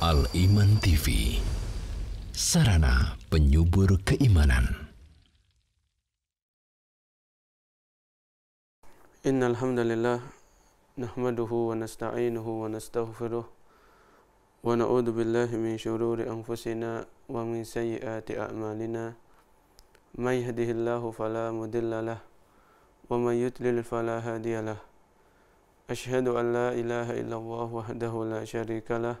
Al Iman TV Sarana penyubur keimanan إن الحمد لله نحمده ونستعينه ونستغفره ونعوذ بالله من شرور أنفسنا ومن سيئات أعمالنا من يهده الله فلا مضل له ومن يضلل فلا هادي له أشهد أن لا إله إلا الله وحده لا شريك له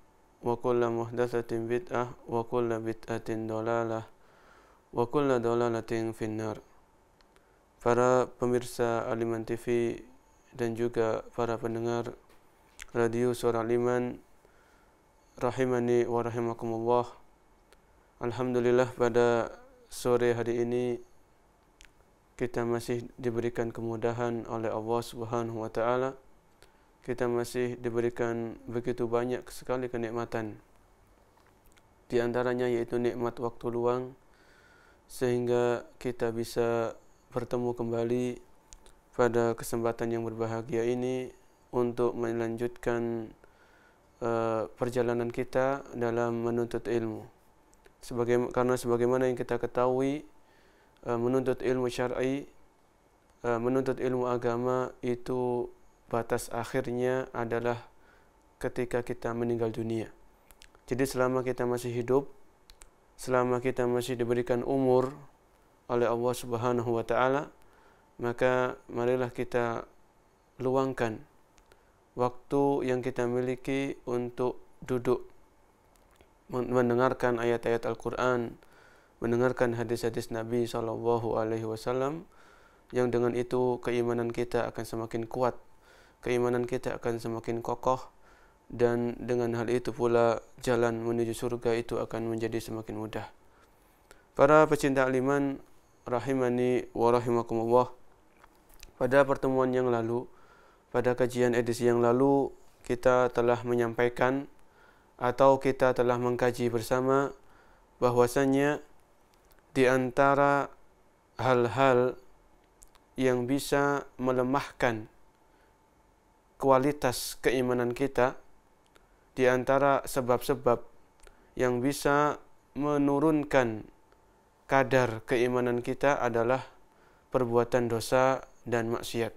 wa kulla muhdatsatin bid'ah wa kulla bid'atin dalalah wa kulla dalalatin finnar para pemirsa Aliman TV dan juga para pendengar radio suara Aliman rahimani wa rahimakumullah alhamdulillah pada sore hari ini kita masih diberikan kemudahan oleh Allah Subhanahu wa taala kita masih diberikan begitu banyak sekali kenikmatan di antaranya yaitu nikmat waktu luang sehingga kita bisa bertemu kembali pada kesempatan yang berbahagia ini untuk melanjutkan uh, perjalanan kita dalam menuntut ilmu Sebagai, karena sebagaimana yang kita ketahui uh, menuntut ilmu syar'i uh, menuntut ilmu agama itu batas akhirnya adalah ketika kita meninggal dunia. Jadi selama kita masih hidup, selama kita masih diberikan umur oleh Allah Subhanahu wa taala, maka marilah kita luangkan waktu yang kita miliki untuk duduk mendengarkan ayat-ayat Al-Qur'an, mendengarkan hadis-hadis Nabi sallallahu alaihi wasallam yang dengan itu keimanan kita akan semakin kuat keimanan kita akan semakin kokoh dan dengan hal itu pula jalan menuju surga itu akan menjadi semakin mudah. Para pecinta aliman rahimani wa rahimakumullah. Pada pertemuan yang lalu, pada kajian edisi yang lalu kita telah menyampaikan atau kita telah mengkaji bersama bahwasanya di antara hal-hal yang bisa melemahkan kualitas keimanan kita di antara sebab-sebab yang bisa menurunkan kadar keimanan kita adalah perbuatan dosa dan maksiat.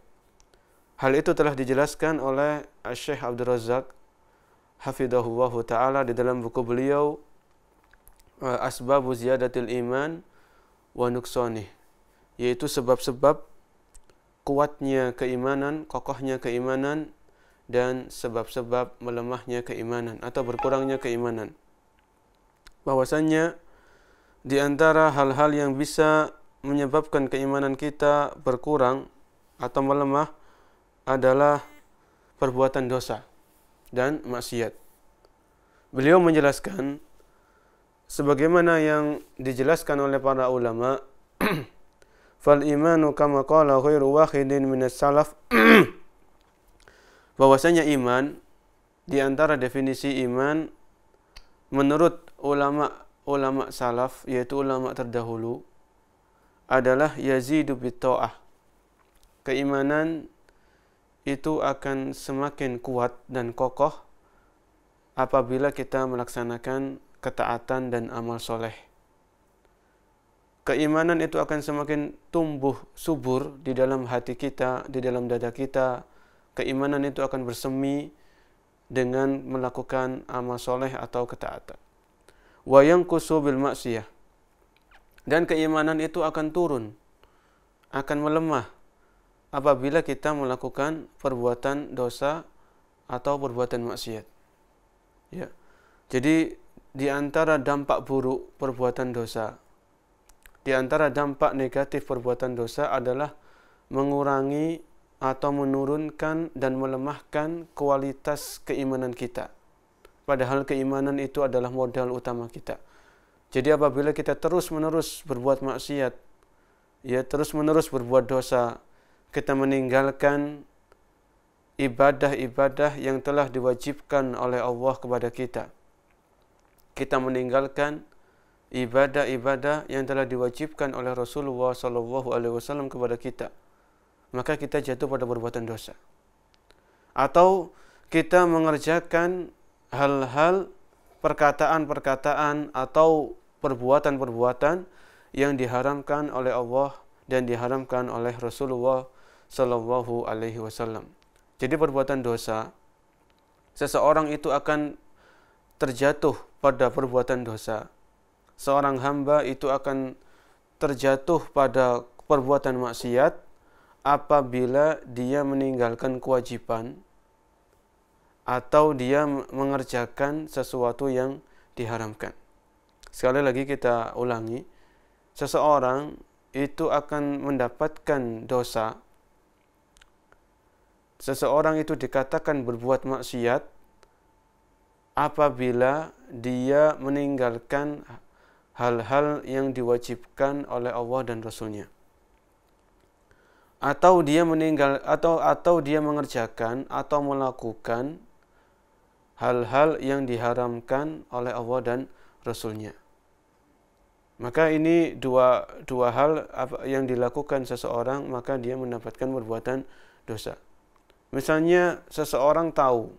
Hal itu telah dijelaskan oleh Syekh Abdul Razak hafizahullah taala di dalam buku beliau eh, Asbabu Ziyadatil Iman wa Nuksanih yaitu sebab-sebab kuatnya keimanan, kokohnya keimanan dan sebab-sebab melemahnya keimanan atau berkurangnya keimanan. Bahwasannya di antara hal-hal yang bisa menyebabkan keimanan kita berkurang atau melemah adalah perbuatan dosa dan maksiat. Beliau menjelaskan sebagaimana yang dijelaskan oleh para ulama فالإيمان كما قال غير واحد من salaf. bahwasanya iman di antara definisi iman menurut ulama ulama salaf yaitu ulama terdahulu adalah yazidu bitta'ah keimanan itu akan semakin kuat dan kokoh apabila kita melaksanakan ketaatan dan amal soleh keimanan itu akan semakin tumbuh subur di dalam hati kita, di dalam dada kita. Keimanan itu akan bersemi dengan melakukan amal soleh atau ketaatan. Wayang kusubil maksiyah. Dan keimanan itu akan turun, akan melemah apabila kita melakukan perbuatan dosa atau perbuatan maksiat. Ya. Jadi di antara dampak buruk perbuatan dosa di antara dampak negatif perbuatan dosa adalah mengurangi atau menurunkan dan melemahkan kualitas keimanan kita. Padahal keimanan itu adalah modal utama kita. Jadi apabila kita terus-menerus berbuat maksiat, ya terus-menerus berbuat dosa, kita meninggalkan ibadah-ibadah yang telah diwajibkan oleh Allah kepada kita. Kita meninggalkan ibadah-ibadah yang telah diwajibkan oleh Rasulullah SAW kepada kita maka kita jatuh pada perbuatan dosa atau kita mengerjakan hal-hal perkataan-perkataan atau perbuatan-perbuatan yang diharamkan oleh Allah dan diharamkan oleh Rasulullah sallallahu alaihi wasallam. Jadi perbuatan dosa seseorang itu akan terjatuh pada perbuatan dosa seorang hamba itu akan terjatuh pada perbuatan maksiat apabila dia meninggalkan kewajiban atau dia mengerjakan sesuatu yang diharamkan. Sekali lagi kita ulangi, seseorang itu akan mendapatkan dosa. Seseorang itu dikatakan berbuat maksiat apabila dia meninggalkan hal-hal yang diwajibkan oleh Allah dan Rasulnya atau dia meninggal atau atau dia mengerjakan atau melakukan hal-hal yang diharamkan oleh Allah dan Rasulnya. Maka ini dua dua hal yang dilakukan seseorang maka dia mendapatkan perbuatan dosa. Misalnya seseorang tahu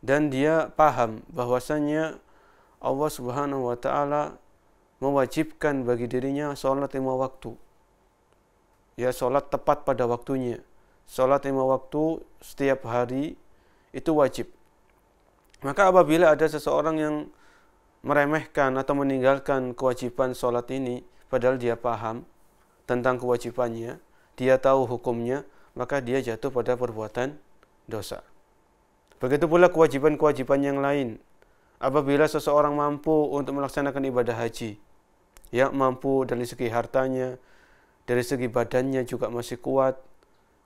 dan dia paham bahwasanya Allah Subhanahu wa taala mewajibkan bagi dirinya salat lima waktu. Ya salat tepat pada waktunya. Salat lima waktu setiap hari itu wajib. Maka apabila ada seseorang yang meremehkan atau meninggalkan kewajiban salat ini padahal dia paham tentang kewajibannya, dia tahu hukumnya, maka dia jatuh pada perbuatan dosa. Begitu pula kewajiban-kewajiban yang lain apabila seseorang mampu untuk melaksanakan ibadah haji ya mampu dari segi hartanya dari segi badannya juga masih kuat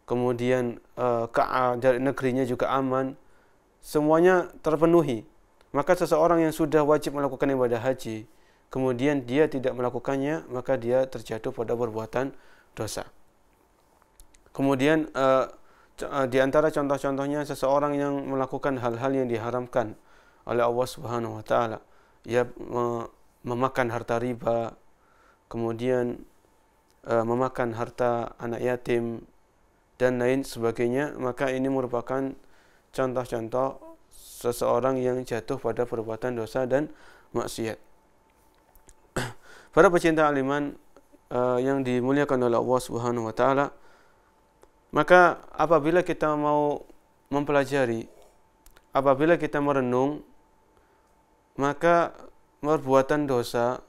kemudian eh, ke eh, dari negerinya juga aman semuanya terpenuhi maka seseorang yang sudah wajib melakukan ibadah haji kemudian dia tidak melakukannya maka dia terjatuh pada perbuatan dosa kemudian eh, di antara contoh-contohnya seseorang yang melakukan hal-hal yang diharamkan oleh Allah Subhanahu Wa Taala. Ia memakan harta riba, kemudian e, memakan harta anak yatim dan lain sebagainya. Maka ini merupakan contoh-contoh seseorang yang jatuh pada perbuatan dosa dan maksiat. Para pecinta aliman e, yang dimuliakan oleh Allah Subhanahu Wa Taala. Maka apabila kita mau mempelajari, apabila kita merenung maka perbuatan dosa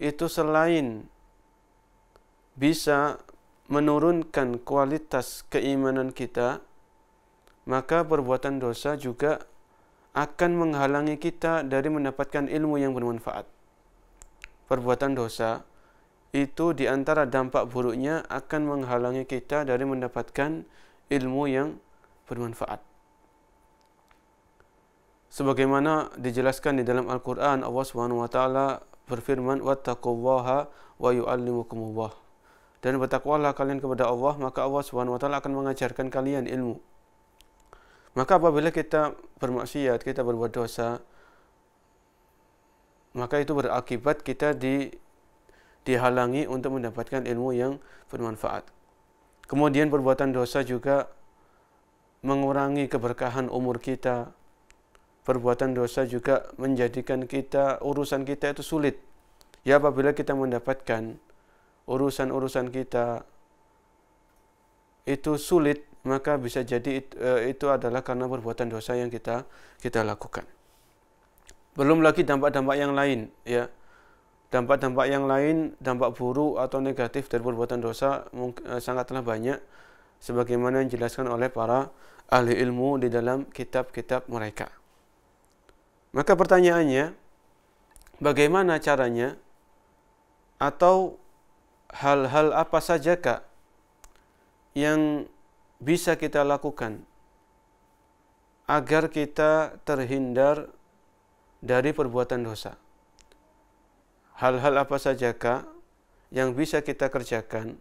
itu selain bisa menurunkan kualitas keimanan kita, maka perbuatan dosa juga akan menghalangi kita dari mendapatkan ilmu yang bermanfaat. Perbuatan dosa itu di antara dampak buruknya akan menghalangi kita dari mendapatkan ilmu yang bermanfaat sebagaimana dijelaskan di dalam Al-Quran Allah Subhanahu SWT berfirman wattaqullaha wa yuallimukumullah dan bertakwalah kalian kepada Allah maka Allah Subhanahu SWT akan mengajarkan kalian ilmu maka apabila kita bermaksiat kita berbuat dosa maka itu berakibat kita di dihalangi untuk mendapatkan ilmu yang bermanfaat kemudian perbuatan dosa juga mengurangi keberkahan umur kita perbuatan dosa juga menjadikan kita urusan kita itu sulit. Ya apabila kita mendapatkan urusan-urusan kita itu sulit, maka bisa jadi e, itu, adalah karena perbuatan dosa yang kita kita lakukan. Belum lagi dampak-dampak yang lain, ya. Dampak-dampak yang lain, dampak buruk atau negatif dari perbuatan dosa e, sangatlah banyak sebagaimana yang dijelaskan oleh para ahli ilmu di dalam kitab-kitab mereka. Maka pertanyaannya, bagaimana caranya atau hal-hal apa kak yang bisa kita lakukan agar kita terhindar dari perbuatan dosa? Hal-hal apa kak yang bisa kita kerjakan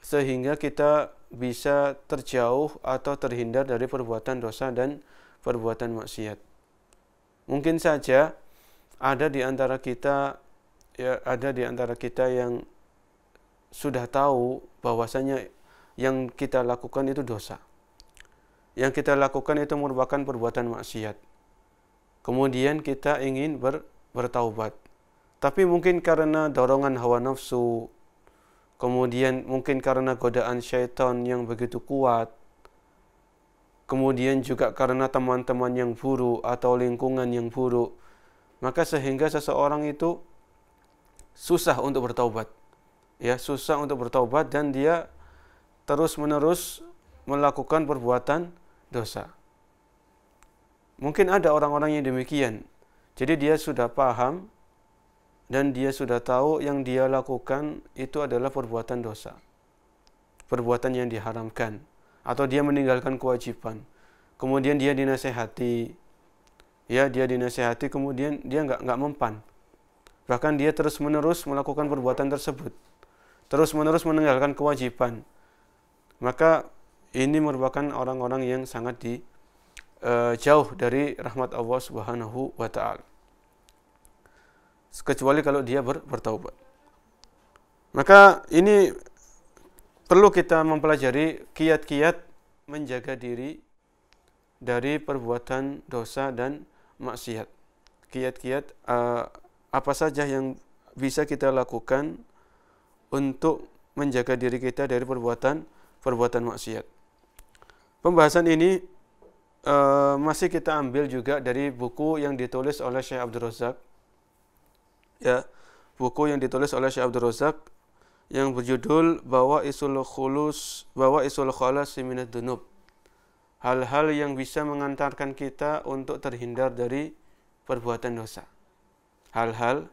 sehingga kita bisa terjauh atau terhindar dari perbuatan dosa dan perbuatan maksiat? mungkin saja ada di antara kita ya ada di antara kita yang sudah tahu bahwasanya yang kita lakukan itu dosa. Yang kita lakukan itu merupakan perbuatan maksiat. Kemudian kita ingin ber, bertaubat. Tapi mungkin karena dorongan hawa nafsu, kemudian mungkin karena godaan syaitan yang begitu kuat, kemudian juga karena teman-teman yang buruk atau lingkungan yang buruk, maka sehingga seseorang itu susah untuk bertaubat. Ya, susah untuk bertaubat dan dia terus-menerus melakukan perbuatan dosa. Mungkin ada orang-orang yang demikian. Jadi dia sudah paham dan dia sudah tahu yang dia lakukan itu adalah perbuatan dosa. Perbuatan yang diharamkan. atau dia meninggalkan kewajiban. Kemudian dia dinasehati, ya dia dinasehati, kemudian dia nggak nggak mempan. Bahkan dia terus menerus melakukan perbuatan tersebut, terus menerus meninggalkan kewajiban. Maka ini merupakan orang-orang yang sangat di eh, jauh dari rahmat Allah Subhanahu wa taala. Kecuali kalau dia ber, bertaubat. Maka ini perlu kita mempelajari kiat-kiat menjaga diri dari perbuatan dosa dan maksiat. Kiat-kiat uh, apa saja yang bisa kita lakukan untuk menjaga diri kita dari perbuatan perbuatan maksiat. Pembahasan ini uh, masih kita ambil juga dari buku yang ditulis oleh Syekh Abdul Razak. Ya, buku yang ditulis oleh Syekh Abdul Razak yang berjudul bawa isul khulus bawa isul khalas minad dunub hal-hal yang bisa mengantarkan kita untuk terhindar dari perbuatan dosa hal-hal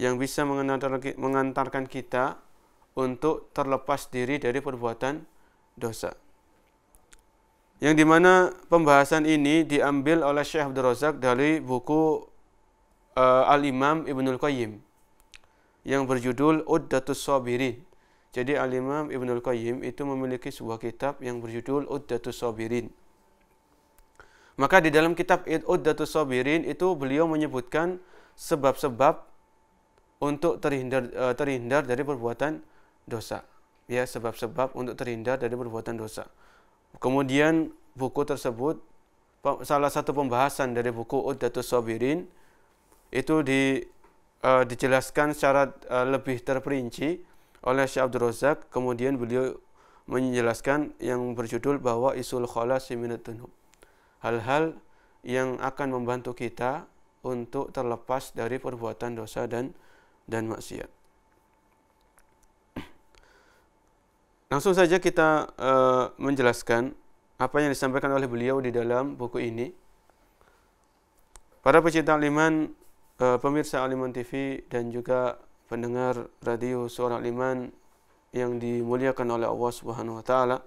yang bisa mengantarkan kita untuk terlepas diri dari perbuatan dosa yang dimana pembahasan ini diambil oleh Syekh Abdul Razak dari buku uh, Al-Imam Ibnul Qayyim yang berjudul Uddatus Sabirin. Jadi Al-Imam Ibn Al-Qayyim itu memiliki sebuah kitab yang berjudul Uddatus Sabirin. Maka di dalam kitab Uddatus Sabirin itu beliau menyebutkan sebab-sebab untuk terhindar eh, terhindar dari perbuatan dosa. Ya, sebab-sebab untuk terhindar dari perbuatan dosa. Kemudian buku tersebut salah satu pembahasan dari buku Uddatus Sabirin itu di uh, dijelaskan secara uh, lebih terperinci oleh Syekh Abdul Razak. Kemudian beliau menjelaskan yang berjudul bahwa isul khalasi minat Hal-hal yang akan membantu kita untuk terlepas dari perbuatan dosa dan dan maksiat. Langsung saja kita uh, menjelaskan apa yang disampaikan oleh beliau di dalam buku ini. Para pecinta liman Eh, pemirsa Aliman TV dan juga pendengar radio Suara Aliman yang dimuliakan oleh Allah Subhanahu wa taala.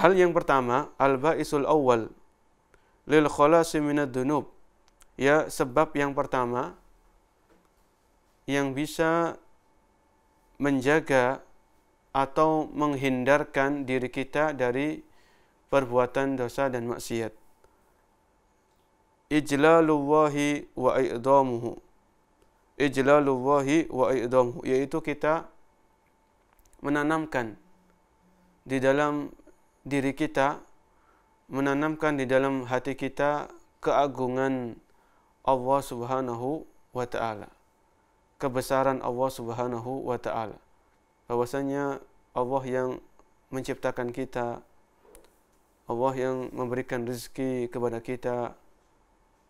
Hal yang pertama, al-ba'isul awal lil khalas minad dunub. Ya, sebab yang pertama yang bisa menjaga atau menghindarkan diri kita dari perbuatan dosa dan maksiat ijlalullahi wa idamuhu ijlalullahi wa idamuhu yaitu kita menanamkan di dalam diri kita menanamkan di dalam hati kita keagungan Allah Subhanahu wa taala kebesaran Allah Subhanahu wa taala bahwasanya Allah yang menciptakan kita Allah yang memberikan rezeki kepada kita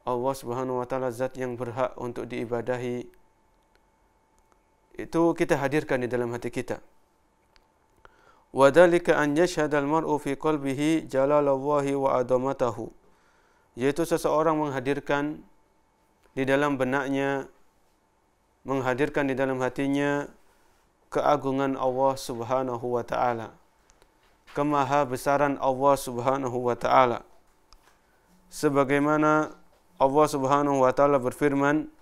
Allah Subhanahu Wa Taala zat yang berhak untuk diibadahi itu kita hadirkan di dalam hati kita wa dalika an yashhad al mar'u fi qalbihi jalalallahi wa adamatahu yaitu seseorang menghadirkan di dalam benaknya menghadirkan di dalam hatinya keagungan Allah Subhanahu wa taala kemaha besaran Allah Subhanahu wa taala sebagaimana Allah Subhanahu wa taala berfirman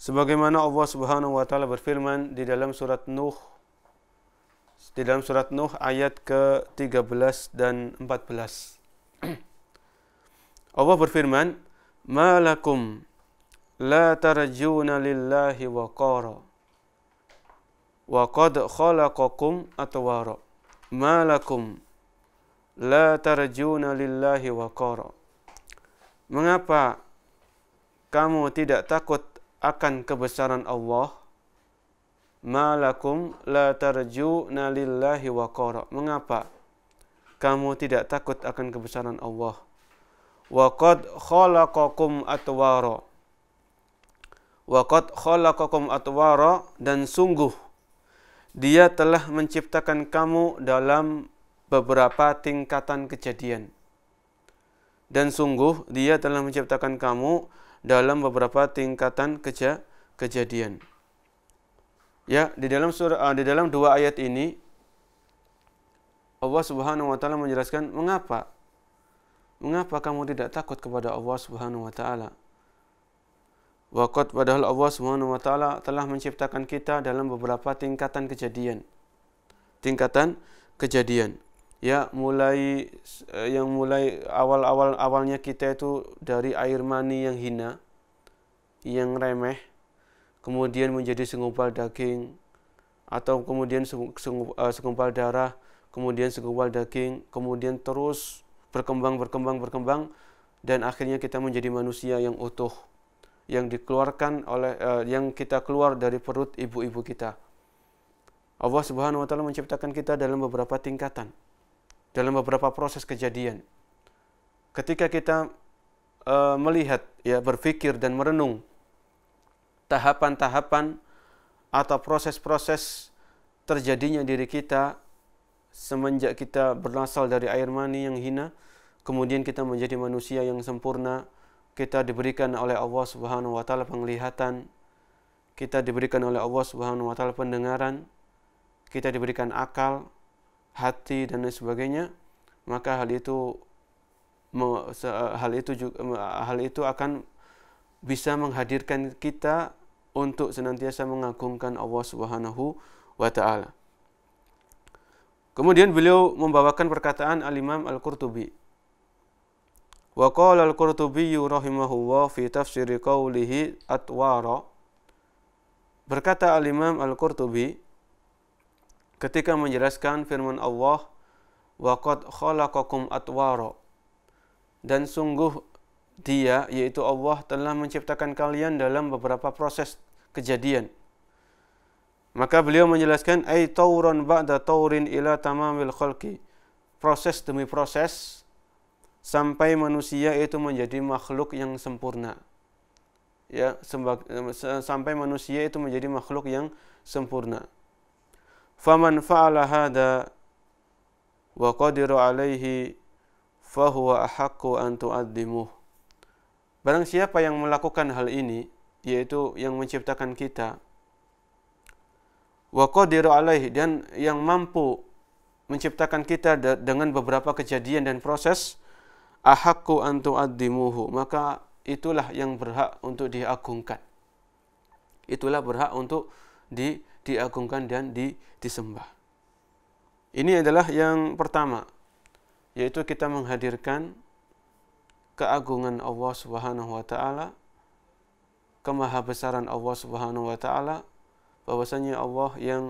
Sebagaimana Allah Subhanahu wa taala berfirman di dalam surat Nuh di dalam surat Nuh ayat ke-13 dan 14. Allah berfirman, "Malakum la tarjuna lillahi wa qara wa qad khalaqakum atwara. Malakum la tarjuna lillahi waqara mengapa kamu tidak takut akan kebesaran Allah malakum la tarjuna lillahi waqara mengapa kamu tidak takut akan kebesaran Allah wa qad khalaqakum atwara wa qad khalaqakum atwara dan sungguh dia telah menciptakan kamu dalam beberapa tingkatan kejadian. Dan sungguh dia telah menciptakan kamu dalam beberapa tingkatan keja kejadian. Ya, di dalam surah eh, uh, di dalam dua ayat ini Allah Subhanahu wa taala menjelaskan mengapa mengapa kamu tidak takut kepada Allah Subhanahu wa taala? Waqad padahal Allah Subhanahu wa taala telah menciptakan kita dalam beberapa tingkatan kejadian. Tingkatan kejadian ya mulai eh, yang mulai awal-awal awalnya kita itu dari air mani yang hina yang remeh kemudian menjadi segumpal daging atau kemudian segumpal eh, darah kemudian segumpal daging kemudian terus berkembang berkembang berkembang dan akhirnya kita menjadi manusia yang utuh yang dikeluarkan oleh uh, yang kita keluar dari perut ibu-ibu kita Allah Subhanahu wa taala menciptakan kita dalam beberapa tingkatan dalam beberapa proses kejadian. Ketika kita e, melihat, ya berpikir dan merenung tahapan-tahapan atau proses-proses terjadinya diri kita semenjak kita berasal dari air mani yang hina, kemudian kita menjadi manusia yang sempurna, kita diberikan oleh Allah Subhanahu wa taala penglihatan, kita diberikan oleh Allah Subhanahu wa taala pendengaran, kita diberikan akal, hati dan lain sebagainya maka hal itu hal itu juga, hal itu akan bisa menghadirkan kita untuk senantiasa mengagungkan Allah Subhanahu wa taala. Kemudian beliau membawakan perkataan Al-Imam Al-Qurtubi. Wa qala Al-Qurtubi rahimahullah fi tafsir qawlihi atwara. Berkata Al-Imam Al-Qurtubi, ketika menjelaskan firman Allah waqad khalaqakum atwara dan sungguh dia yaitu Allah telah menciptakan kalian dalam beberapa proses kejadian maka beliau menjelaskan ay tauran ba'da taurin ila tamamil khalqi proses demi proses sampai manusia itu menjadi makhluk yang sempurna ya eh, sampai manusia itu menjadi makhluk yang sempurna فمن فعل هذا وقدر عليه فهو أحق أن تؤدمه Barang siapa yang melakukan hal ini, yaitu yang menciptakan kita, wa qadiru alaih, dan yang mampu menciptakan kita dengan beberapa kejadian dan proses, ahakku antu addimuhu, maka itulah yang berhak untuk diagungkan. Itulah berhak untuk di diagungkan dan di disembah. Ini adalah yang pertama, yaitu kita menghadirkan keagungan Allah Subhanahu wa taala, kemahabesaran Allah Subhanahu wa taala, bahwasanya Allah yang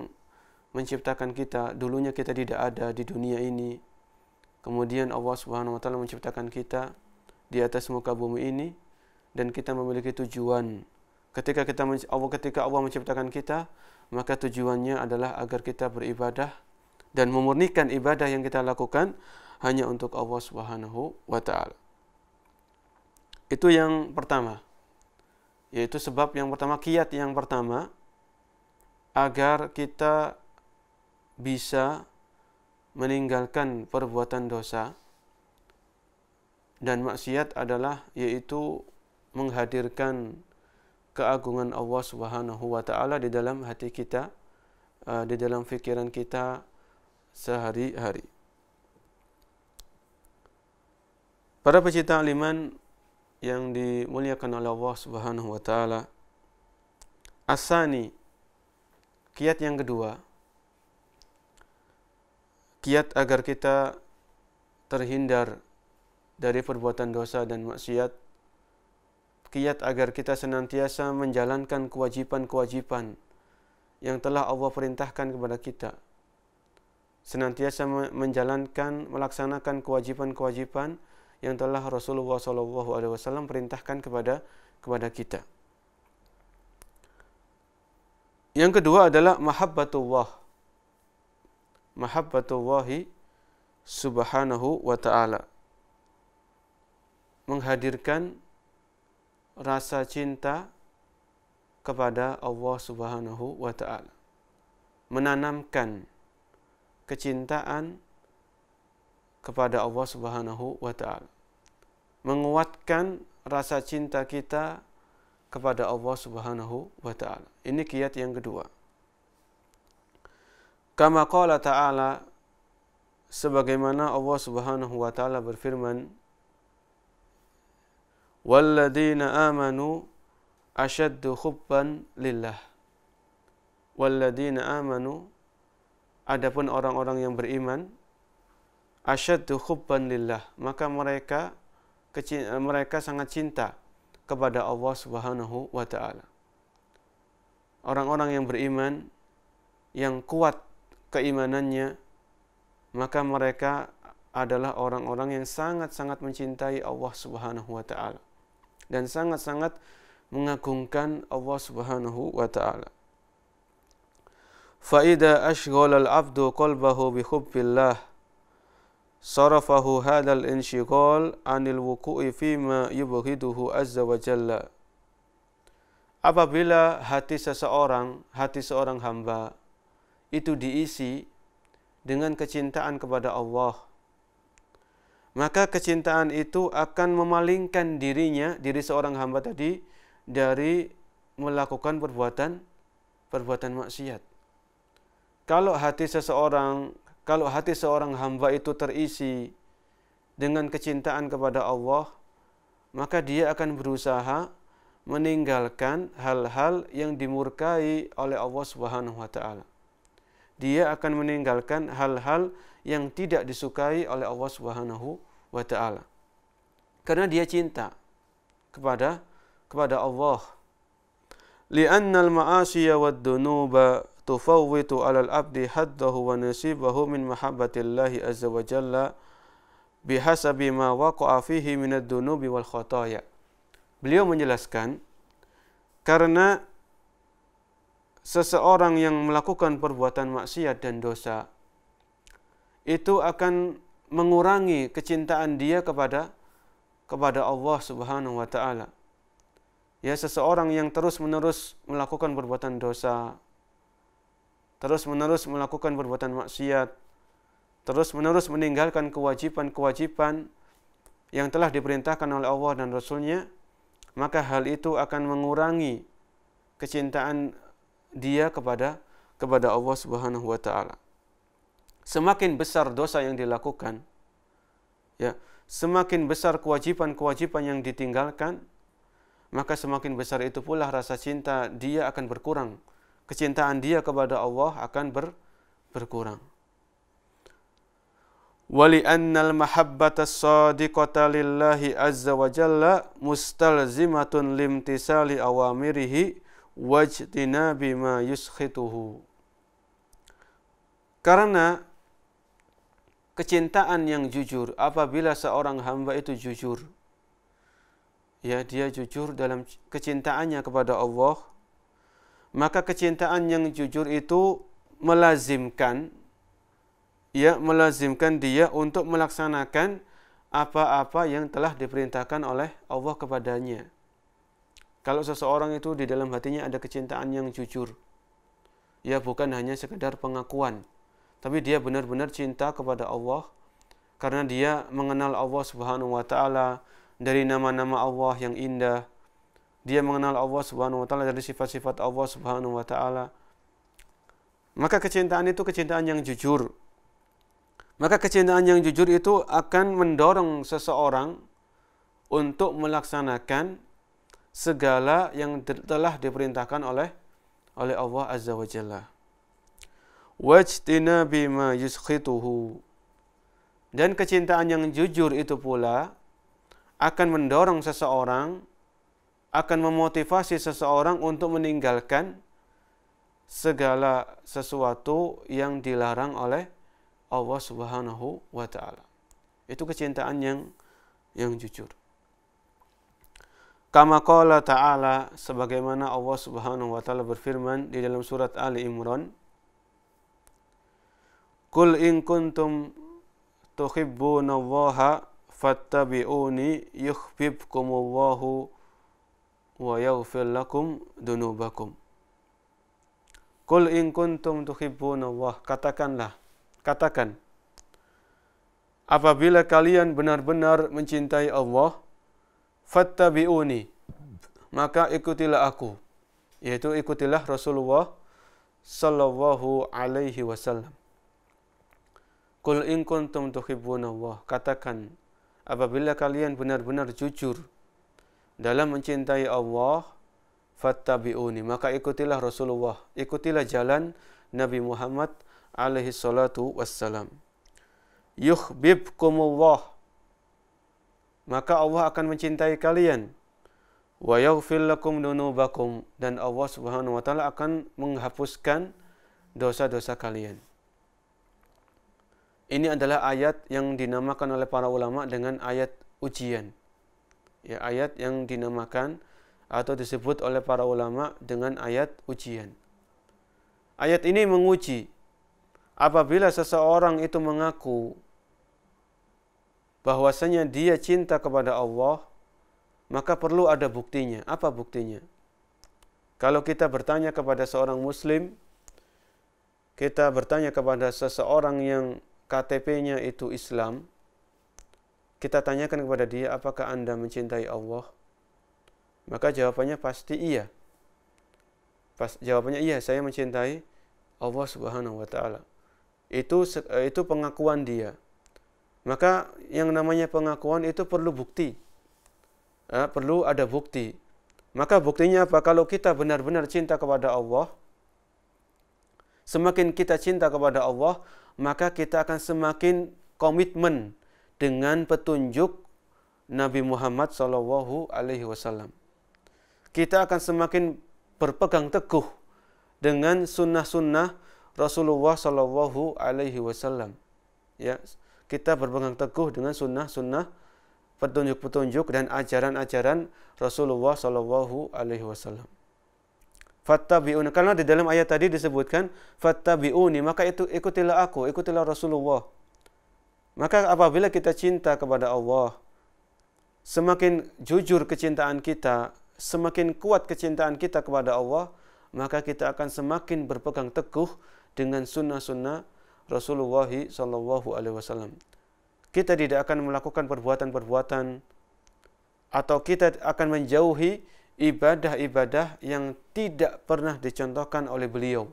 menciptakan kita, dulunya kita tidak ada di dunia ini. Kemudian Allah Subhanahu wa taala menciptakan kita di atas muka bumi ini dan kita memiliki tujuan. Ketika kita Allah ketika Allah menciptakan kita, maka tujuannya adalah agar kita beribadah dan memurnikan ibadah yang kita lakukan hanya untuk Allah Subhanahu wa taala. Itu yang pertama. Yaitu sebab yang pertama kiat yang pertama agar kita bisa meninggalkan perbuatan dosa dan maksiat adalah yaitu menghadirkan keagungan Allah Subhanahu wa taala di dalam hati kita uh, di dalam fikiran kita sehari-hari. Para pecinta aliman yang dimuliakan oleh Allah Subhanahu wa taala asani kiat yang kedua kiat agar kita terhindar dari perbuatan dosa dan maksiat kiat agar kita senantiasa menjalankan kewajipan-kewajipan yang telah Allah perintahkan kepada kita. Senantiasa menjalankan, melaksanakan kewajipan-kewajipan yang telah Rasulullah SAW perintahkan kepada kepada kita. Yang kedua adalah mahabbatullah. Mahabbatullahi subhanahu wa ta'ala. Menghadirkan rasa cinta kepada Allah Subhanahu wa taala. Menanamkan kecintaan kepada Allah Subhanahu wa taala. Menguatkan rasa cinta kita kepada Allah Subhanahu wa taala. Ini kiat yang kedua. Kama qala ta'ala sebagaimana Allah Subhanahu wa taala berfirman والذين آمنوا أشد حبا لله والذين آمنوا adapun orang-orang yang beriman asyaddu hubban lillah maka mereka mereka sangat cinta kepada Allah Subhanahu wa taala orang-orang yang beriman yang kuat keimanannya maka mereka adalah orang-orang yang sangat-sangat mencintai Allah Subhanahu wa taala dan sangat-sangat mengagungkan Allah Subhanahu wa taala. Fa idza ashghala al-'abdu qalbahu bi hubbillah sarafahu hadha al 'anil wuqu'i fi ma yubghiduhu 'azza wa jalla. Apabila hati seseorang, hati seorang hamba itu diisi dengan kecintaan kepada Allah maka kecintaan itu akan memalingkan dirinya diri seorang hamba tadi dari melakukan perbuatan perbuatan maksiat kalau hati seseorang kalau hati seorang hamba itu terisi dengan kecintaan kepada Allah maka dia akan berusaha meninggalkan hal-hal yang dimurkai oleh Allah Subhanahu wa taala dia akan meninggalkan hal-hal yang tidak disukai oleh Allah Subhanahu wa taala. Karena dia cinta kepada kepada Allah. Li'anna al-ma'asi wa ad-dunuba tufawwitu 'ala al-'abdi haddahu wa nasibahu min mahabbatillahi azza wa jalla bihasabi ma waqa'a fihi min ad-dunubi wal khataaya. Beliau menjelaskan karena seseorang yang melakukan perbuatan maksiat dan dosa itu akan mengurangi kecintaan dia kepada kepada Allah Subhanahu wa taala. Ya seseorang yang terus-menerus melakukan perbuatan dosa, terus-menerus melakukan perbuatan maksiat, terus-menerus meninggalkan kewajiban-kewajiban yang telah diperintahkan oleh Allah dan Rasulnya, maka hal itu akan mengurangi kecintaan dia kepada kepada Allah Subhanahu wa taala semakin besar dosa yang dilakukan ya semakin besar kewajiban-kewajiban yang ditinggalkan maka semakin besar itu pula rasa cinta dia akan berkurang kecintaan dia kepada Allah akan ber, berkurang وَلِأَنَّ الْمَحَبَّةَ الصَّادِقَةَ azza عَزَّ وَجَلَّ مُسْتَلْزِمَةٌ لِمْتِسَالِ أَوَامِرِهِ وَاجْتِنَا بِمَا يُسْخِتُهُ Karena kecintaan yang jujur apabila seorang hamba itu jujur ya dia jujur dalam kecintaannya kepada Allah maka kecintaan yang jujur itu melazimkan ya melazimkan dia untuk melaksanakan apa-apa yang telah diperintahkan oleh Allah kepadanya kalau seseorang itu di dalam hatinya ada kecintaan yang jujur ya bukan hanya sekedar pengakuan tapi dia benar-benar cinta kepada Allah karena dia mengenal Allah Subhanahu wa taala dari nama-nama Allah yang indah. Dia mengenal Allah Subhanahu wa taala dari sifat-sifat Allah Subhanahu wa taala. Maka kecintaan itu kecintaan yang jujur. Maka kecintaan yang jujur itu akan mendorong seseorang untuk melaksanakan segala yang telah diperintahkan oleh oleh Allah Azza wa Jalla wajtina bima yuskhituhu. Dan kecintaan yang jujur itu pula akan mendorong seseorang, akan memotivasi seseorang untuk meninggalkan segala sesuatu yang dilarang oleh Allah Subhanahu wa taala. Itu kecintaan yang yang jujur. Kama qala ta'ala sebagaimana Allah Subhanahu wa taala berfirman di dalam surat Ali Imran Kul in kuntum tuhibbuna Allah fattabi'uni yukhbibkum Allah wa yaghfir lakum dunubakum. Kul in kuntum tuhibbuna Allah. Katakanlah. Katakan. Apabila kalian benar-benar mencintai Allah, fattabi'uni. Maka ikutilah aku. Yaitu ikutilah Rasulullah sallallahu alaihi wasallam. Kul in kuntum tuhibbunallah. Katakan apabila kalian benar-benar jujur dalam mencintai Allah, fattabi'uni. Maka ikutilah Rasulullah, ikutilah jalan Nabi Muhammad alaihi salatu wassalam. Yuhibbukumullah. Maka Allah akan mencintai kalian. Wa yaghfir lakum dunubakum dan Allah Subhanahu wa taala akan menghapuskan dosa-dosa kalian. Ini adalah ayat yang dinamakan oleh para ulama dengan ayat ujian. Ya, ayat yang dinamakan atau disebut oleh para ulama dengan ayat ujian. Ayat ini menguji apabila seseorang itu mengaku bahwasanya dia cinta kepada Allah, maka perlu ada buktinya. Apa buktinya? Kalau kita bertanya kepada seorang muslim, kita bertanya kepada seseorang yang KTP-nya itu Islam, kita tanyakan kepada dia, apakah anda mencintai Allah? Maka jawabannya pasti iya. Pas, jawabannya iya, saya mencintai Allah Subhanahu Wa Taala. Itu eh, itu pengakuan dia. Maka yang namanya pengakuan itu perlu bukti. Ya, perlu ada bukti. Maka buktinya apa? Kalau kita benar-benar cinta kepada Allah, semakin kita cinta kepada Allah, maka kita akan semakin komitmen dengan petunjuk Nabi Muhammad sallallahu alaihi wasallam. Kita akan semakin berpegang teguh dengan sunnah-sunnah Rasulullah sallallahu alaihi wasallam. Ya, kita berpegang teguh dengan sunnah-sunnah petunjuk-petunjuk dan ajaran-ajaran Rasulullah sallallahu alaihi wasallam fattabi'un karena di dalam ayat tadi disebutkan fattabi'uni maka itu ikutilah aku ikutilah Rasulullah maka apabila kita cinta kepada Allah semakin jujur kecintaan kita semakin kuat kecintaan kita kepada Allah maka kita akan semakin berpegang teguh dengan sunnah-sunnah Rasulullah sallallahu alaihi wasallam kita tidak akan melakukan perbuatan-perbuatan atau kita akan menjauhi ibadah-ibadah yang tidak pernah dicontohkan oleh beliau.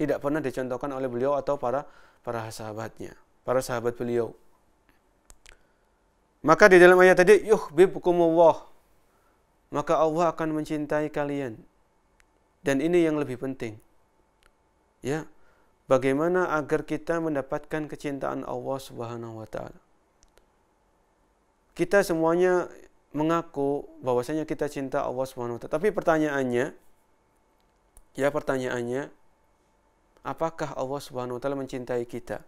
Tidak pernah dicontohkan oleh beliau atau para para sahabatnya, para sahabat beliau. Maka di dalam ayat tadi, yuhbibkumullah. Maka Allah akan mencintai kalian. Dan ini yang lebih penting. Ya. Bagaimana agar kita mendapatkan kecintaan Allah Subhanahu wa taala? Kita semuanya mengaku bahwasanya kita cinta Allah Subhanahu wa taala. Tapi pertanyaannya ya pertanyaannya apakah Allah Subhanahu wa taala mencintai kita?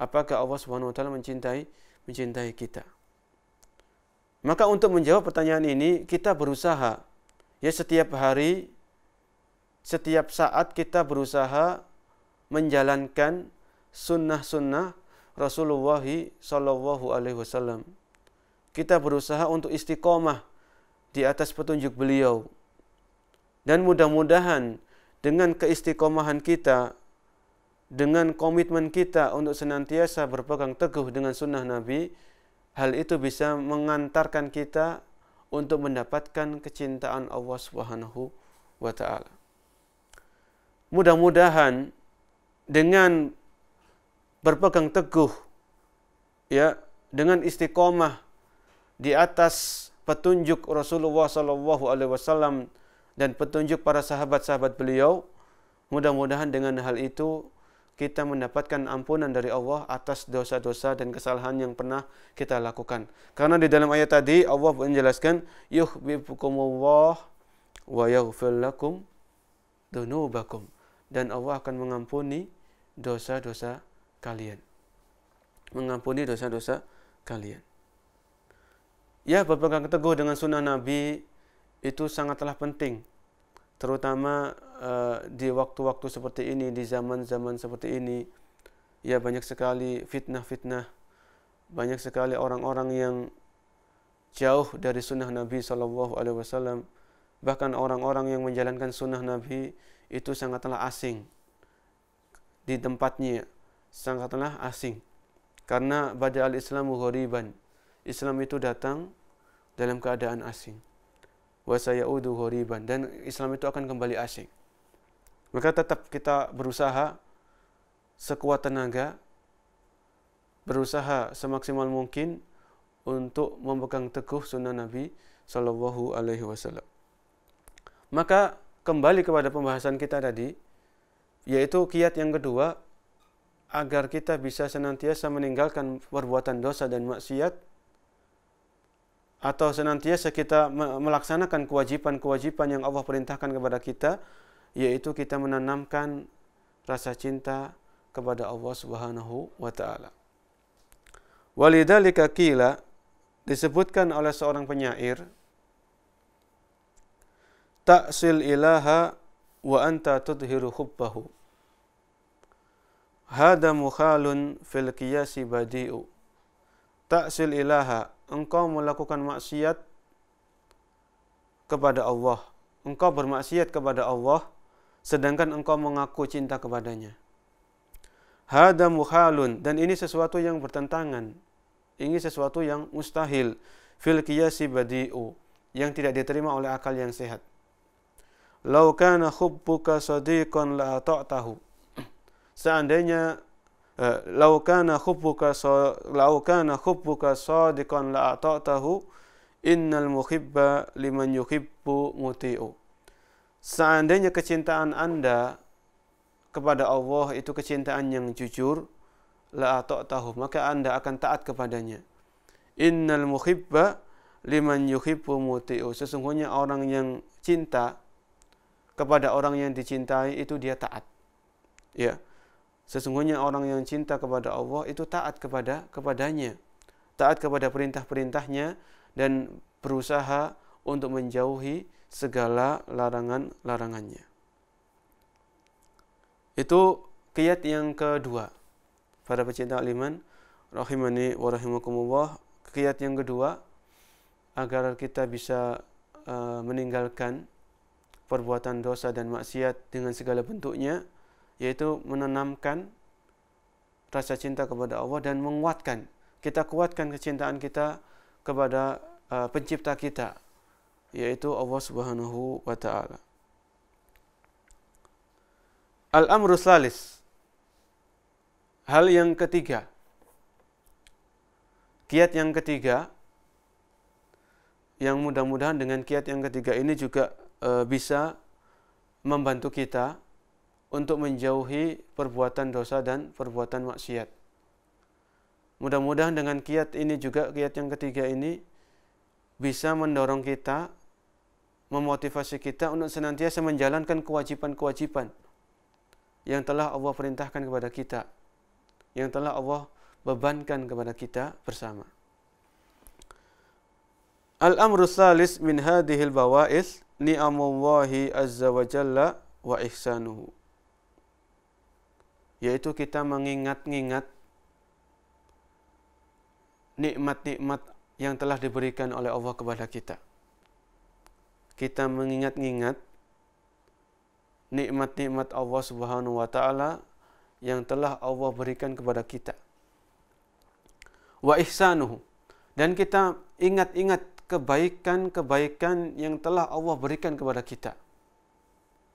Apakah Allah Subhanahu wa taala mencintai mencintai kita? Maka untuk menjawab pertanyaan ini kita berusaha ya setiap hari setiap saat kita berusaha menjalankan sunnah-sunnah Rasulullah sallallahu alaihi wasallam kita berusaha untuk istiqomah di atas petunjuk beliau. Dan mudah-mudahan dengan keistiqomahan kita, dengan komitmen kita untuk senantiasa berpegang teguh dengan sunnah Nabi, hal itu bisa mengantarkan kita untuk mendapatkan kecintaan Allah Subhanahu wa Mudah-mudahan dengan berpegang teguh ya, dengan istiqomah di atas petunjuk Rasulullah sallallahu alaihi wasallam dan petunjuk para sahabat-sahabat beliau. Mudah-mudahan dengan hal itu kita mendapatkan ampunan dari Allah atas dosa-dosa dan kesalahan yang pernah kita lakukan. Karena di dalam ayat tadi Allah menjelaskan yuhibbukumullah wa yaghfir lakum dunubakum dan Allah akan mengampuni dosa-dosa kalian. Mengampuni dosa-dosa kalian. Ya, berpegang teguh dengan sunnah Nabi itu sangatlah penting. Terutama uh, di waktu-waktu seperti ini, di zaman-zaman seperti ini. Ya, banyak sekali fitnah-fitnah. Banyak sekali orang-orang yang jauh dari sunnah Nabi SAW. Bahkan orang-orang yang menjalankan sunnah Nabi itu sangatlah asing. Di tempatnya, sangatlah asing. Karena badal al-Islamu ghoriban. Islam itu datang dalam keadaan asing. Wa sayaudu ghariban dan Islam itu akan kembali asing. Maka tetap kita berusaha sekuat tenaga berusaha semaksimal mungkin untuk memegang teguh sunnah Nabi sallallahu alaihi wasallam. Maka kembali kepada pembahasan kita tadi yaitu kiat yang kedua agar kita bisa senantiasa meninggalkan perbuatan dosa dan maksiat atau senantiasa kita melaksanakan kewajipan-kewajipan yang Allah perintahkan kepada kita yaitu kita menanamkan rasa cinta kepada Allah Subhanahu wa taala. Walidzalika qila disebutkan oleh seorang penyair Ta'sil ilaha wa anta tudhiru hubbahu. Hada mukhalun fil qiyasi badi'u. Ta'sil ilaha engkau melakukan maksiat kepada Allah. Engkau bermaksiat kepada Allah sedangkan engkau mengaku cinta kepadanya. Hada muhalun dan ini sesuatu yang bertentangan. Ini sesuatu yang mustahil fil qiyasi badi'u yang tidak diterima oleh akal yang sehat. Lau kana hubbuka sadiqan la ta'tahu. Seandainya لو كان خبك لو كان خبك صادقا لاعطاته ان المخب لمن يحب مطيع seandainya kecintaan anda kepada Allah itu kecintaan yang jujur la tahu maka anda akan taat kepadanya innal muhibba liman yuhibbu muti'u sesungguhnya orang yang cinta kepada orang yang dicintai itu dia taat ya yeah sesungguhnya orang yang cinta kepada Allah itu taat kepada kepadanya taat kepada perintah-perintahnya dan berusaha untuk menjauhi segala larangan-larangannya itu kiat yang kedua Para pecinta aliman rahimani wa rahimakumullah kiat yang kedua agar kita bisa uh, meninggalkan perbuatan dosa dan maksiat dengan segala bentuknya yaitu menanamkan rasa cinta kepada Allah dan menguatkan. Kita kuatkan kecintaan kita kepada uh, pencipta kita yaitu Allah Subhanahu wa taala. Al-amru salis. Hal yang ketiga. Kiat yang ketiga yang mudah-mudahan dengan kiat yang ketiga ini juga e, bisa membantu kita untuk menjauhi perbuatan dosa dan perbuatan maksiat. Mudah-mudahan dengan kiat ini juga, kiat yang ketiga ini, bisa mendorong kita, memotivasi kita untuk senantiasa menjalankan kewajiban-kewajiban yang telah Allah perintahkan kepada kita, yang telah Allah bebankan kepada kita bersama. Al-amru salis min hadihil bawa'is ni'amullahi azza wa jalla wa ihsanuhu yaitu kita mengingat-ingat nikmat-nikmat yang telah diberikan oleh Allah kepada kita. Kita mengingat-ingat nikmat-nikmat Allah Subhanahu wa taala yang telah Allah berikan kepada kita. Wa ihsanuhu dan kita ingat-ingat kebaikan-kebaikan yang telah Allah berikan kepada kita.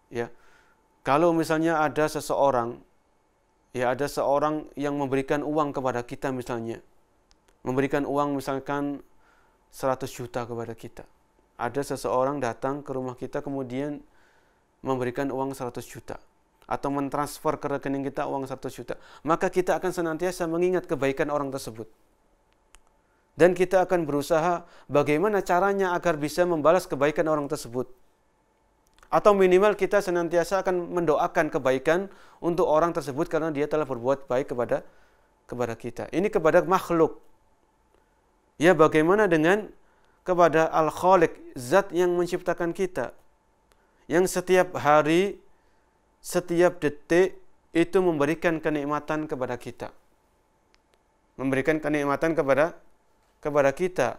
Ya. Kalau misalnya ada seseorang ya ada seorang yang memberikan uang kepada kita misalnya memberikan uang misalkan 100 juta kepada kita ada seseorang datang ke rumah kita kemudian memberikan uang 100 juta atau mentransfer ke rekening kita uang 100 juta maka kita akan senantiasa mengingat kebaikan orang tersebut dan kita akan berusaha bagaimana caranya agar bisa membalas kebaikan orang tersebut atau minimal kita senantiasa akan mendoakan kebaikan untuk orang tersebut karena dia telah berbuat baik kepada kepada kita. Ini kepada makhluk. Ya bagaimana dengan kepada Al-Khaliq, zat yang menciptakan kita. Yang setiap hari, setiap detik itu memberikan kenikmatan kepada kita. Memberikan kenikmatan kepada kepada kita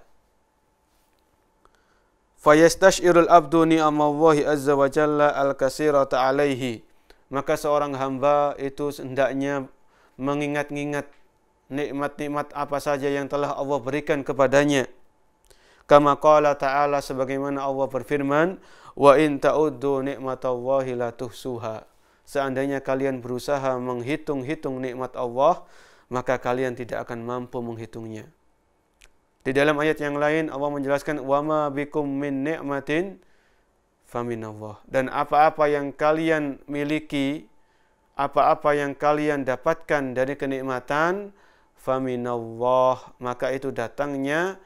Fayastashirul abdu ni'amallahi azza wa jalla al-kasirata alaihi. Maka seorang hamba itu hendaknya mengingat-ingat nikmat-nikmat apa saja yang telah Allah berikan kepadanya. Kama qala ta'ala sebagaimana Allah berfirman, Wa in ta'uddu ni'matallahi la suha. Seandainya kalian berusaha menghitung-hitung nikmat Allah, maka kalian tidak akan mampu menghitungnya. Di dalam ayat yang lain Allah menjelaskan wama bikum min ni'matin faminallah dan apa-apa yang kalian miliki apa-apa yang kalian dapatkan dari kenikmatan faminallah maka itu datangnya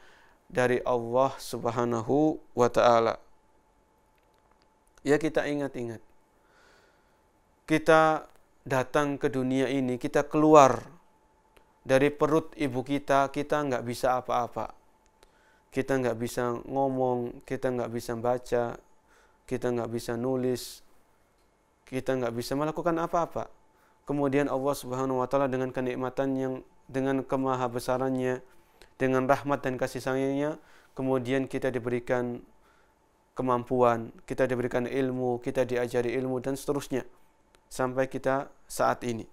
dari Allah Subhanahu wa taala. Ya kita ingat-ingat. Kita datang ke dunia ini, kita keluar dari perut ibu kita, kita nggak bisa apa-apa. Kita nggak bisa ngomong, kita nggak bisa baca, kita nggak bisa nulis, kita nggak bisa melakukan apa-apa. Kemudian Allah Subhanahu wa taala dengan kenikmatan yang dengan kemahabesarannya, dengan rahmat dan kasih sayangnya, kemudian kita diberikan kemampuan, kita diberikan ilmu, kita diajari ilmu dan seterusnya sampai kita saat ini.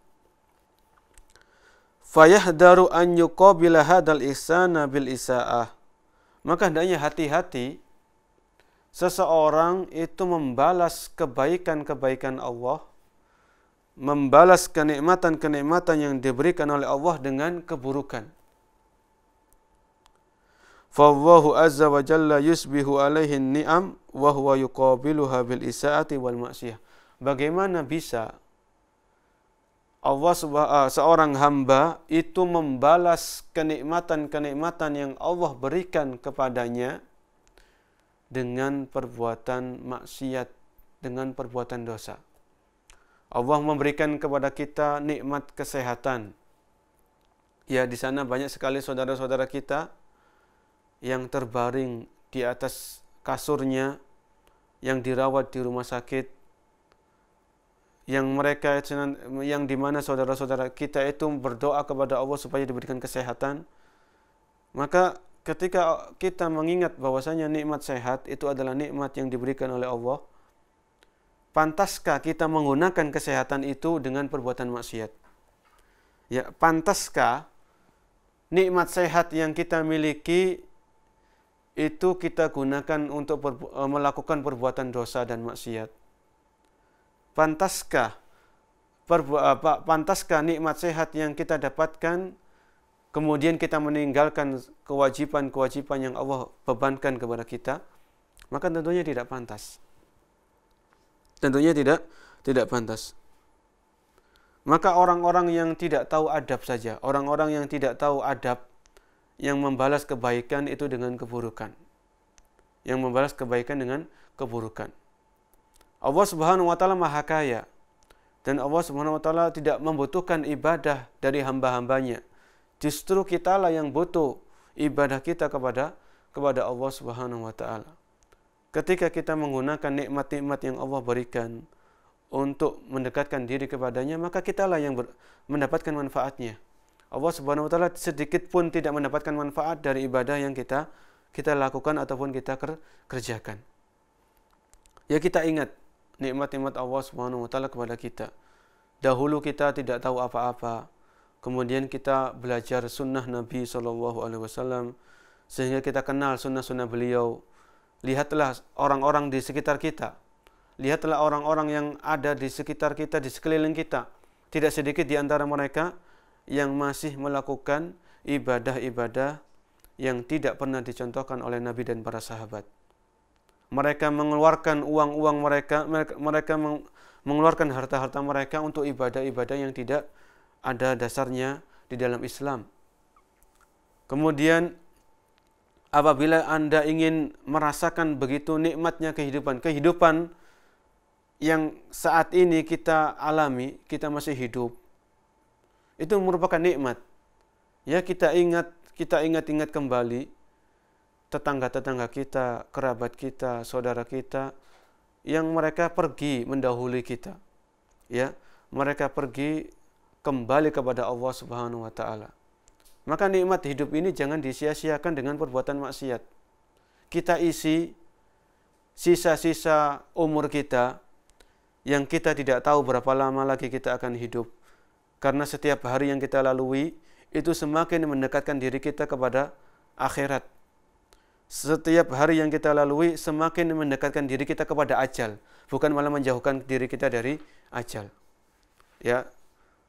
Fayah fayahdaru an yuqabila hadal ihsana nabil isaah maka hendaknya hati-hati seseorang itu membalas kebaikan-kebaikan Allah membalas kenikmatan-kenikmatan yang diberikan oleh Allah dengan keburukan fallahu azza wa jalla yusbihu alaihi ni'am wa huwa yuqabiluha bil isaati wal ma'siyah bagaimana bisa Allah ah, seorang hamba itu membalas kenikmatan-kenikmatan yang Allah berikan kepadanya dengan perbuatan maksiat, dengan perbuatan dosa. Allah memberikan kepada kita nikmat kesehatan. Ya, di sana banyak sekali saudara-saudara kita yang terbaring di atas kasurnya, yang dirawat di rumah sakit, yang mereka yang di mana saudara-saudara kita itu berdoa kepada Allah supaya diberikan kesehatan maka ketika kita mengingat bahwasanya nikmat sehat itu adalah nikmat yang diberikan oleh Allah pantaskah kita menggunakan kesehatan itu dengan perbuatan maksiat ya pantaskah nikmat sehat yang kita miliki itu kita gunakan untuk eh, melakukan perbuatan dosa dan maksiat pantaskah perbu- apa, eh, pantaskah nikmat sehat yang kita dapatkan kemudian kita meninggalkan kewajiban-kewajiban yang Allah bebankan kepada kita maka tentunya tidak pantas tentunya tidak tidak pantas maka orang-orang yang tidak tahu adab saja orang-orang yang tidak tahu adab yang membalas kebaikan itu dengan keburukan yang membalas kebaikan dengan keburukan. Allah Subhanahu wa taala Maha Kaya dan Allah Subhanahu wa taala tidak membutuhkan ibadah dari hamba-hambanya. Justru kitalah yang butuh ibadah kita kepada kepada Allah Subhanahu wa taala. Ketika kita menggunakan nikmat-nikmat yang Allah berikan untuk mendekatkan diri kepadanya, maka kitalah yang ber, mendapatkan manfaatnya. Allah Subhanahu wa taala sedikit pun tidak mendapatkan manfaat dari ibadah yang kita kita lakukan ataupun kita kerjakan. Ya kita ingat nikmat-nikmat Allah Subhanahu wa taala kepada kita. Dahulu kita tidak tahu apa-apa. Kemudian kita belajar sunnah Nabi sallallahu alaihi wasallam sehingga kita kenal sunnah-sunnah beliau. Lihatlah orang-orang di sekitar kita. Lihatlah orang-orang yang ada di sekitar kita, di sekeliling kita. Tidak sedikit di antara mereka yang masih melakukan ibadah-ibadah yang tidak pernah dicontohkan oleh Nabi dan para sahabat mereka mengeluarkan uang-uang mereka, mereka mengeluarkan harta-harta mereka untuk ibadah-ibadah yang tidak ada dasarnya di dalam Islam. Kemudian apabila anda ingin merasakan begitu nikmatnya kehidupan, kehidupan yang saat ini kita alami, kita masih hidup, itu merupakan nikmat. Ya kita ingat, kita ingat-ingat kembali, tetangga-tetangga kita, kerabat kita, saudara kita yang mereka pergi mendahului kita. Ya, mereka pergi kembali kepada Allah Subhanahu wa taala. Maka nikmat hidup ini jangan disia-siakan dengan perbuatan maksiat. Kita isi sisa-sisa umur kita yang kita tidak tahu berapa lama lagi kita akan hidup. Karena setiap hari yang kita lalui itu semakin mendekatkan diri kita kepada akhirat setiap hari yang kita lalui semakin mendekatkan diri kita kepada ajal, bukan malah menjauhkan diri kita dari ajal. Ya.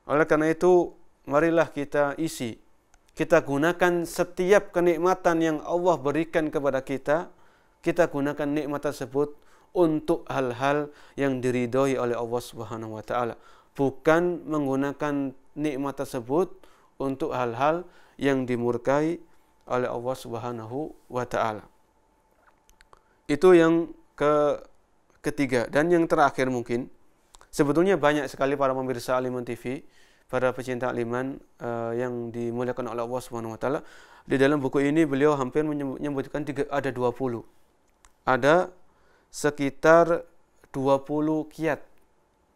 Oleh karena itu, marilah kita isi. Kita gunakan setiap kenikmatan yang Allah berikan kepada kita, kita gunakan nikmat tersebut untuk hal-hal yang diridhoi oleh Allah Subhanahu wa taala, bukan menggunakan nikmat tersebut untuk hal-hal yang dimurkai oleh Allah Subhanahu wa taala. Itu yang ke ketiga dan yang terakhir mungkin sebetulnya banyak sekali para pemirsa Aliman TV, para pecinta Aliman uh, yang dimuliakan oleh Allah Subhanahu wa taala. Di dalam buku ini beliau hampir menyebutkan tiga, ada 20. Ada sekitar 20 kiat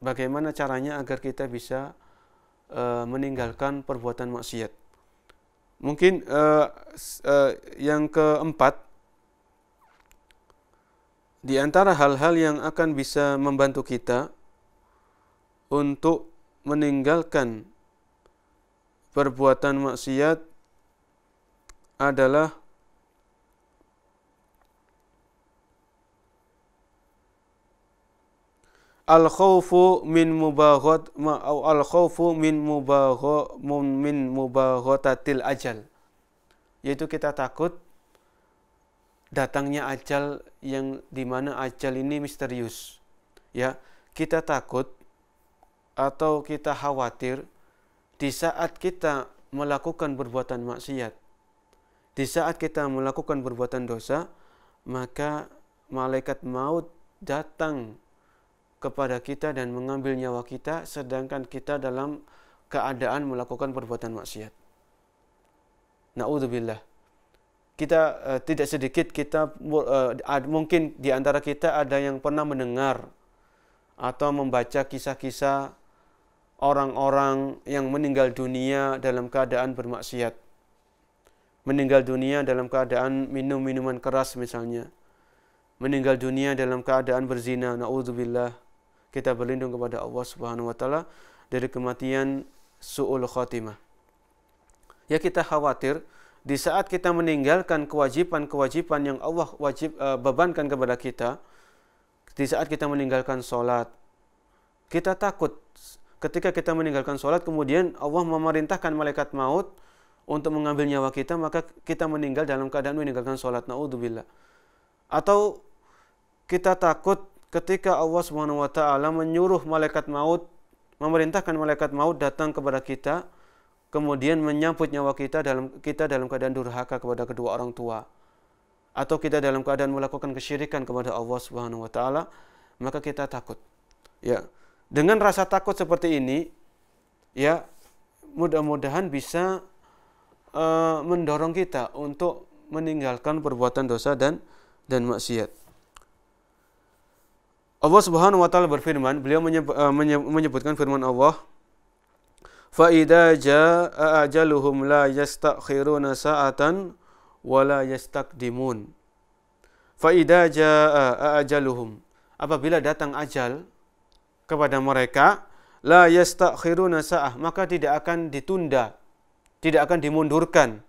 bagaimana caranya agar kita bisa uh, meninggalkan perbuatan maksiat. Mungkin uh, uh, yang keempat, di antara hal-hal yang akan bisa membantu kita untuk meninggalkan perbuatan maksiat adalah al khawfu min mubaghat ma au al khawfu min mubagha min mubaghatatil ajal yaitu kita takut datangnya ajal yang di mana ajal ini misterius ya kita takut atau kita khawatir di saat kita melakukan perbuatan maksiat di saat kita melakukan perbuatan dosa maka malaikat maut datang kepada kita dan mengambil nyawa kita sedangkan kita dalam keadaan melakukan perbuatan maksiat. Nauzubillah. Kita uh, tidak sedikit kita uh, mungkin di antara kita ada yang pernah mendengar atau membaca kisah-kisah orang-orang yang meninggal dunia dalam keadaan bermaksiat. Meninggal dunia dalam keadaan minum minuman keras misalnya. Meninggal dunia dalam keadaan berzina, Nauzubillah kita berlindung kepada Allah Subhanahu wa taala dari kematian suul khatimah. Ya kita khawatir di saat kita meninggalkan kewajiban-kewajiban yang Allah wajib uh, bebankan kepada kita, di saat kita meninggalkan solat, kita takut ketika kita meninggalkan solat kemudian Allah memerintahkan malaikat maut untuk mengambil nyawa kita maka kita meninggal dalam keadaan meninggalkan solat naudzubillah. Atau kita takut ketika Allah Subhanahu wa taala menyuruh malaikat maut memerintahkan malaikat maut datang kepada kita kemudian menyambut nyawa kita dalam kita dalam keadaan durhaka kepada kedua orang tua atau kita dalam keadaan melakukan kesyirikan kepada Allah Subhanahu wa taala maka kita takut ya dengan rasa takut seperti ini ya mudah-mudahan bisa uh, mendorong kita untuk meninggalkan perbuatan dosa dan dan maksiat Allah Subhanahu wa taala berfirman, beliau uh, menyebutkan firman Allah Fa idza jaa ajaluhum la yastakhiruna sa'atan wa la yastaqdimun. Fa idza jaa ajaluhum. Apabila datang ajal kepada mereka, la yastakhiruna sa'ah, maka tidak akan ditunda, tidak akan dimundurkan,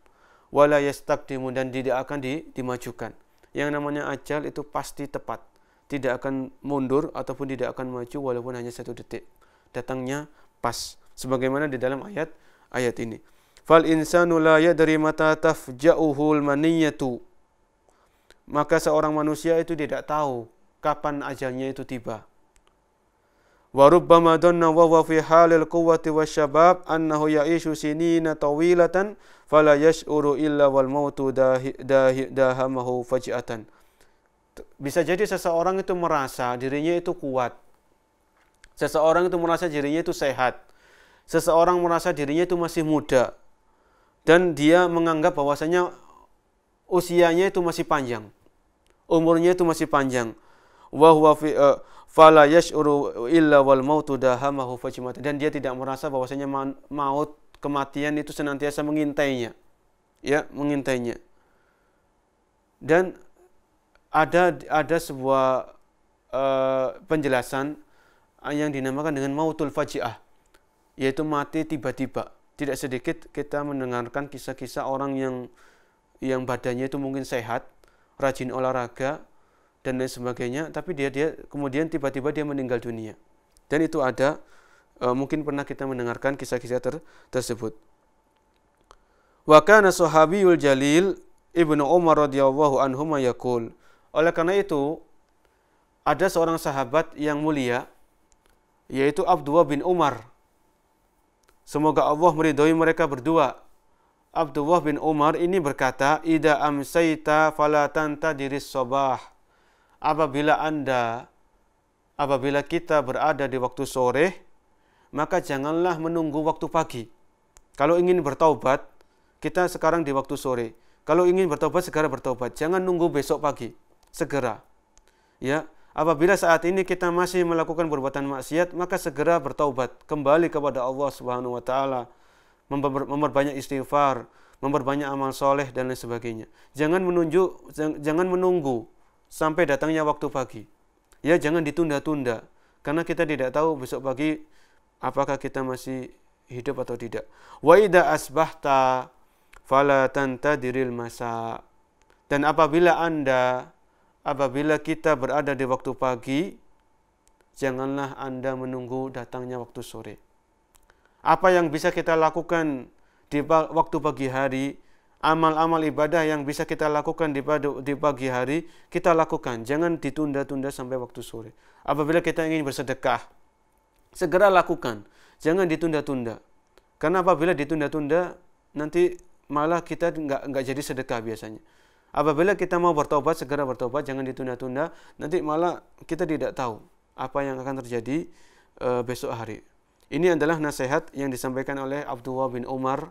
wa la yastaqdimun dan tidak akan dimajukan. Yang namanya ajal itu pasti tepat tidak akan mundur ataupun tidak akan maju walaupun hanya satu detik. Datangnya pas. Sebagaimana di dalam ayat ayat ini. Fal insanu la yadri mata tafja'uhul maniyatu. Maka seorang manusia itu tidak tahu kapan ajalnya itu tiba. Wa rubbama dhanna wa huwa fi halil quwwati wasyabab annahu ya'ishu sinina tawilatan fala yash'uru illa wal mautu dahi dahamahu faj'atan. Bisa jadi seseorang itu merasa dirinya itu kuat. Seseorang itu merasa dirinya itu sehat. Seseorang merasa dirinya itu masih muda. Dan dia menganggap bahwasanya usianya itu masih panjang. Umurnya itu masih panjang. Wa eh, illa wal mautu Dan dia tidak merasa bahwasanya maut kematian itu senantiasa mengintainya. Ya, mengintainya. Dan ada ada sebuah uh, penjelasan eh, yang dinamakan dengan mautul faji'ah yaitu mati tiba-tiba. Tidak sedikit kita mendengarkan kisah-kisah orang yang yang badannya itu mungkin sehat, rajin olahraga dan lain sebagainya, tapi dia dia kemudian tiba-tiba dia meninggal dunia. Dan itu ada uh, mungkin pernah kita mendengarkan kisah-kisah ter, tersebut. Wakana Sahabiul jalil Ibnu Umar radhiyallahu anhu yaqul Oleh karena itu, ada seorang sahabat yang mulia, yaitu Abdullah bin Umar. Semoga Allah meridhoi mereka berdua. Abdullah bin Umar ini berkata, Ida amsaita falatanta diris sobah. Apabila anda, apabila kita berada di waktu sore, maka janganlah menunggu waktu pagi. Kalau ingin bertaubat, kita sekarang di waktu sore. Kalau ingin bertobat, segera bertobat. Jangan nunggu besok pagi. segera. Ya, apabila saat ini kita masih melakukan perbuatan maksiat, maka segera bertaubat kembali kepada Allah Subhanahu wa taala, memperbanyak istighfar, memperbanyak amal soleh dan lain sebagainya. Jangan menunggu jangan menunggu sampai datangnya waktu pagi. Ya, jangan ditunda-tunda karena kita tidak tahu besok pagi apakah kita masih hidup atau tidak. Wa idza asbahta fala tantadiril masa. Dan apabila Anda apabila kita berada di waktu pagi, janganlah anda menunggu datangnya waktu sore. Apa yang bisa kita lakukan di waktu pagi hari, amal-amal ibadah yang bisa kita lakukan di pagi hari, kita lakukan. Jangan ditunda-tunda sampai waktu sore. Apabila kita ingin bersedekah, segera lakukan. Jangan ditunda-tunda. Karena apabila ditunda-tunda, nanti malah kita enggak enggak jadi sedekah biasanya. Apabila kita mau bertobat, segera bertobat, jangan ditunda-tunda. Nanti malah kita tidak tahu apa yang akan terjadi uh, besok hari. Ini adalah nasihat yang disampaikan oleh Abdullah bin Umar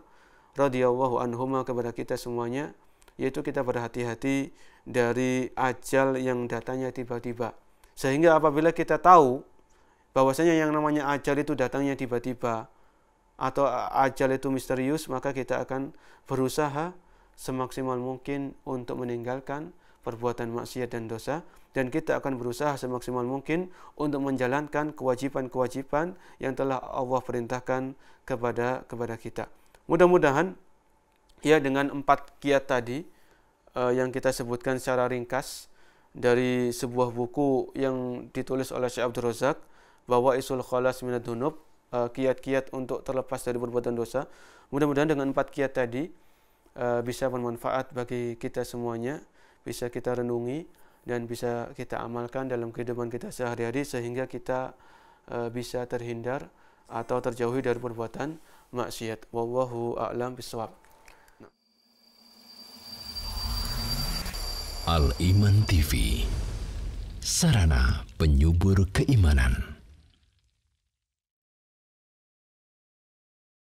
radhiyallahu anhu kepada kita semuanya, yaitu kita berhati-hati dari ajal yang datangnya tiba-tiba. Sehingga apabila kita tahu bahwasanya yang namanya ajal itu datangnya tiba-tiba atau ajal itu misterius, maka kita akan berusaha semaksimal mungkin untuk meninggalkan perbuatan maksiat dan dosa dan kita akan berusaha semaksimal mungkin untuk menjalankan kewajiban-kewajiban yang telah Allah perintahkan kepada kepada kita. Mudah-mudahan ya dengan empat kiat tadi uh, yang kita sebutkan secara ringkas dari sebuah buku yang ditulis oleh Syekh Abdul Razak bahwa isul khalas minad dunub eh, kiat-kiat uh, untuk terlepas dari perbuatan dosa. Mudah-mudahan dengan empat kiat tadi Uh, bisa bermanfaat bagi kita semuanya, bisa kita renungi dan bisa kita amalkan dalam kehidupan kita sehari-hari sehingga kita uh, bisa terhindar atau terjauhi dari perbuatan maksiat. Wallahu a'lam bishawab. Al Iman TV Sarana Penyubur Keimanan